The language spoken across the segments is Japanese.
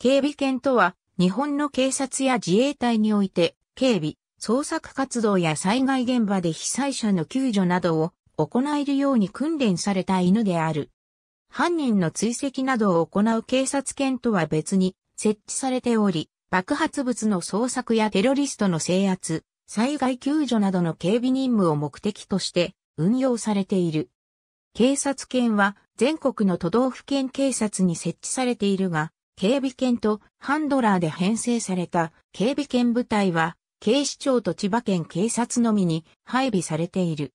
警備犬とは、日本の警察や自衛隊において、警備、捜索活動や災害現場で被災者の救助などを行えるように訓練された犬である。犯人の追跡などを行う警察犬とは別に設置されており、爆発物の捜索やテロリストの制圧、災害救助などの警備任務を目的として運用されている。警察犬は全国の都道府県警察に設置されているが、警備犬とハンドラーで編成された警備犬部隊は、警視庁と千葉県警察のみに配備されている。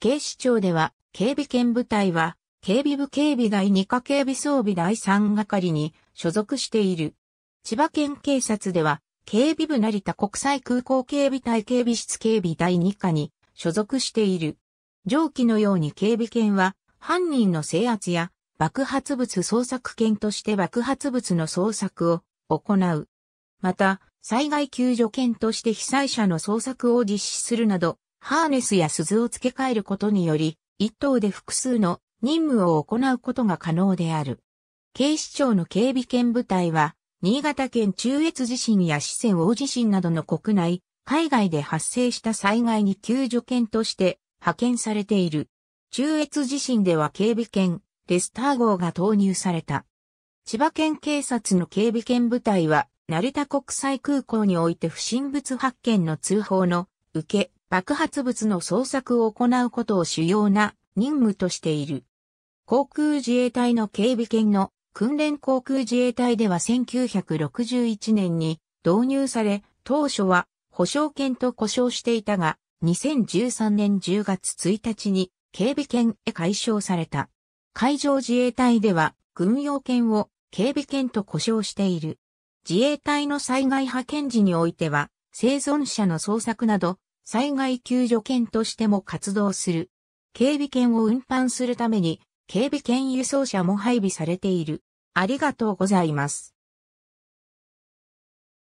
警視庁では、警備犬部隊は、警備部警備第2課警備装備第3係に所属している。千葉県警察では、警備部成田国際空港警備隊警備室警備第2課に所属している。上記のように警備犬は、犯人の制圧や爆発物捜索犬として爆発物の捜索を行う。また、災害救助犬として被災者の捜索を実施するなど、ハーネスや鈴を付け替えることにより、一等で複数の任務を行うことが可能である。警視庁の警備犬部隊は、新潟県中越地震や四川大地震などの国内、海外で発生した災害に救助犬として派遣されている。中越地震では警備犬、ヘスター号が投入された。千葉県警察の警備犬部隊は、成田国際空港において不審物発見の通報の受け、爆発物の捜索を行うことを主要な任務としている。航空自衛隊の警備犬の訓練航空自衛隊では1961年に導入され、当初は保証犬と呼称していたが、2013年10月1日に警備犬へ解消された。海上自衛隊では軍用犬を警備犬と呼称している。自衛隊の災害派遣時においては、生存者の捜索など、災害救助犬としても活動する。警備犬を運搬するために、警備犬輸送車も配備されている。ありがとうございます。